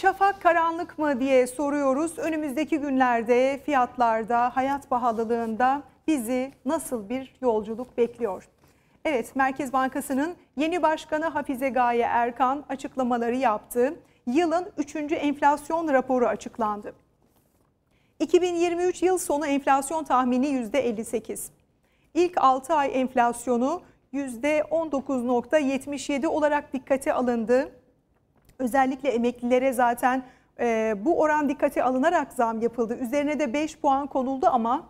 Şafak karanlık mı diye soruyoruz. Önümüzdeki günlerde fiyatlarda, hayat pahalılığında bizi nasıl bir yolculuk bekliyor? Evet, Merkez Bankası'nın yeni başkanı Hafize Gaye Erkan açıklamaları yaptı. Yılın 3. enflasyon raporu açıklandı. 2023 yıl sonu enflasyon tahmini %58. İlk 6 ay enflasyonu %19.77 olarak dikkate alındı. Özellikle emeklilere zaten e, bu oran dikkate alınarak zam yapıldı. Üzerine de 5 puan konuldu ama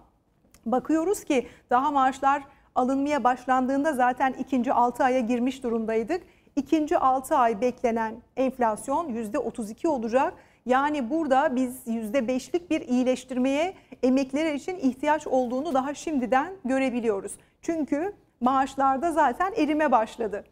bakıyoruz ki daha maaşlar alınmaya başlandığında zaten ikinci 6 aya girmiş durumdaydık. İkinci 6 ay beklenen enflasyon %32 olacak. Yani burada biz %5'lik bir iyileştirmeye emekliler için ihtiyaç olduğunu daha şimdiden görebiliyoruz. Çünkü maaşlarda zaten erime başladı.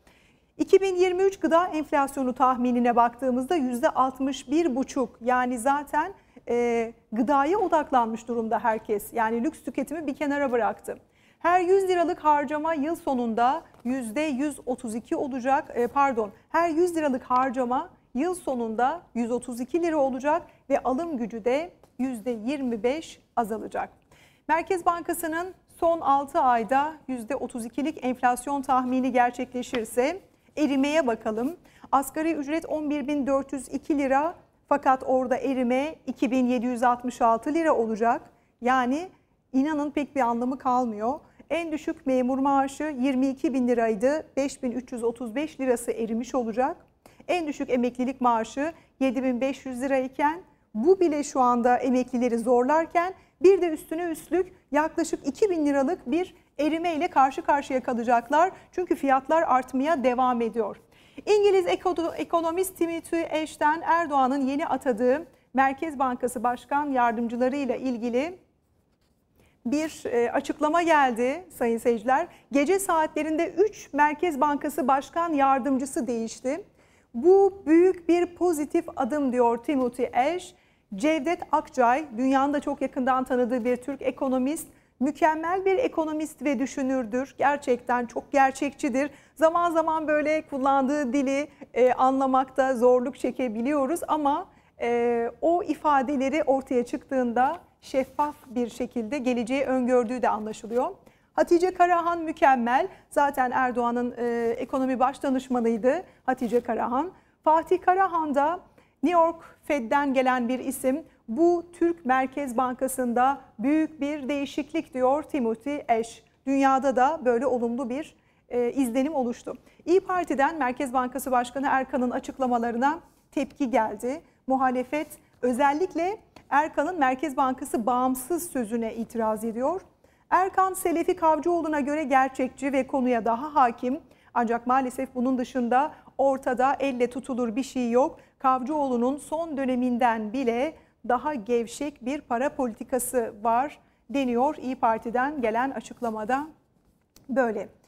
2023 gıda enflasyonu tahminine baktığımızda %61,5 yani zaten e, gıdaya odaklanmış durumda herkes. Yani lüks tüketimi bir kenara bıraktı. Her 100 liralık harcama yıl sonunda %132 olacak. E, pardon her 100 liralık harcama yıl sonunda 132 lira olacak ve alım gücü de %25 azalacak. Merkez Bankası'nın son 6 ayda %32'lik enflasyon tahmini gerçekleşirse erimeye bakalım. Asgari ücret 11.402 lira fakat orada erime 2766 lira olacak. Yani inanın pek bir anlamı kalmıyor. En düşük memur maaşı 22.000 liraydı. 5335 lirası erimiş olacak. En düşük emeklilik maaşı 7500 lirayken bu bile şu anda emeklileri zorlarken bir de üstüne üstlük yaklaşık 2000 liralık bir erime ile karşı karşıya kalacaklar. Çünkü fiyatlar artmaya devam ediyor. İngiliz ekonomist Timothy Ashton Erdoğan'ın yeni atadığı Merkez Bankası Başkan Yardımcıları ile ilgili bir e, açıklama geldi sayın seyirciler. Gece saatlerinde 3 Merkez Bankası Başkan Yardımcısı değişti. Bu büyük bir pozitif adım diyor Timothy Ash. Cevdet Akçay, dünyanın da çok yakından tanıdığı bir Türk ekonomist, mükemmel bir ekonomist ve düşünürdür. Gerçekten çok gerçekçidir. Zaman zaman böyle kullandığı dili e, anlamakta zorluk çekebiliyoruz ama e, o ifadeleri ortaya çıktığında şeffaf bir şekilde geleceği öngördüğü de anlaşılıyor. Hatice Karahan mükemmel. Zaten Erdoğan'ın e, ekonomi baş danışmanıydı Hatice Karahan. Fatih Karahan da New York Fed'den gelen bir isim bu Türk Merkez Bankası'nda büyük bir değişiklik diyor Timothy Ash. Dünyada da böyle olumlu bir e, izlenim oluştu. İyi Parti'den Merkez Bankası Başkanı Erkan'ın açıklamalarına tepki geldi. Muhalefet özellikle Erkan'ın Merkez Bankası bağımsız sözüne itiraz ediyor. Erkan Selefi Kavcıoğlu'na göre gerçekçi ve konuya daha hakim. Ancak maalesef bunun dışında ortada elle tutulur bir şey yok. Kavcıoğlu'nun son döneminden bile daha gevşek bir para politikası var deniyor İyi Parti'den gelen açıklamada böyle.